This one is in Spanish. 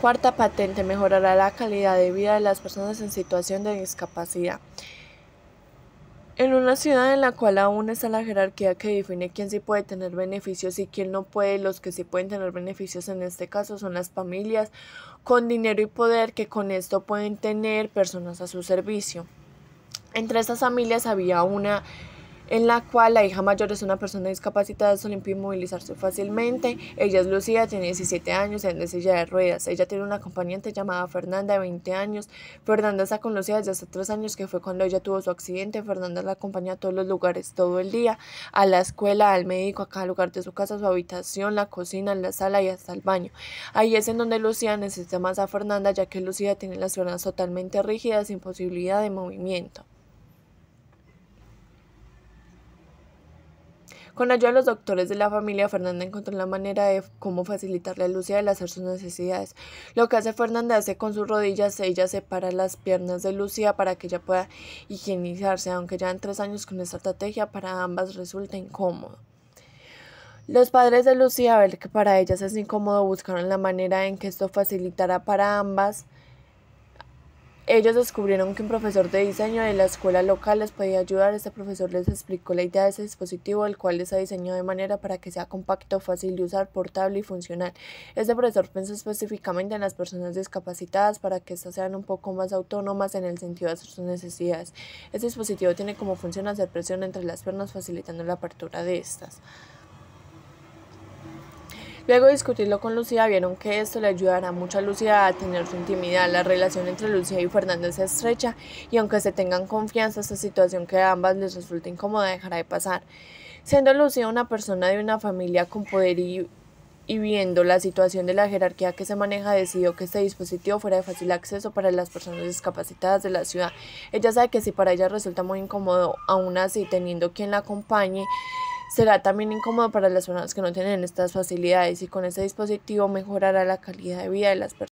Cuarta patente mejorará la calidad de vida de las personas en situación de discapacidad. En una ciudad en la cual aún está la jerarquía que define quién sí puede tener beneficios y quién no puede, los que sí pueden tener beneficios en este caso son las familias con dinero y poder que con esto pueden tener personas a su servicio. Entre estas familias había una en la cual la hija mayor es una persona discapacitada, solo impide movilizarse fácilmente. Ella es Lucía, tiene 17 años, en silla de ruedas. Ella tiene una acompañante llamada Fernanda, de 20 años. Fernanda está con Lucía desde hace 3 años, que fue cuando ella tuvo su accidente. Fernanda la acompaña a todos los lugares todo el día, a la escuela, al médico, a cada lugar de su casa, su habitación, la cocina, la sala y hasta el baño. Ahí es en donde Lucía necesita más a Fernanda, ya que Lucía tiene las piernas totalmente rígidas, sin posibilidad de movimiento. Con ayuda de los doctores de la familia, Fernanda encontró la manera de cómo facilitarle a Lucía el hacer sus necesidades. Lo que hace Fernanda hace con sus rodillas, ella separa las piernas de Lucía para que ella pueda higienizarse, aunque ya en tres años con esta estrategia para ambas resulta incómodo. Los padres de Lucía, a ver que para ellas es incómodo, buscaron la manera en que esto facilitara para ambas ellos descubrieron que un profesor de diseño de la escuela local les podía ayudar. Este profesor les explicó la idea de ese dispositivo, el cual les ha diseñado de manera para que sea compacto, fácil de usar, portable y funcional. Este profesor pensó específicamente en las personas discapacitadas para que éstas sean un poco más autónomas en el sentido de sus necesidades. Este dispositivo tiene como función hacer presión entre las piernas facilitando la apertura de estas. Luego de discutirlo con Lucía, vieron que esto le ayudará mucho a Lucía a tener su intimidad. La relación entre Lucía y Fernando es estrecha y aunque se tengan confianza, esta situación que a ambas les resulta incómoda dejará de pasar. Siendo Lucía una persona de una familia con poder y y viendo la situación de la jerarquía que se maneja, decidió que este dispositivo fuera de fácil acceso para las personas discapacitadas de la ciudad. Ella sabe que si para ella resulta muy incómodo, aún así teniendo quien la acompañe, será también incómodo para las personas que no tienen estas facilidades y con este dispositivo mejorará la calidad de vida de las personas.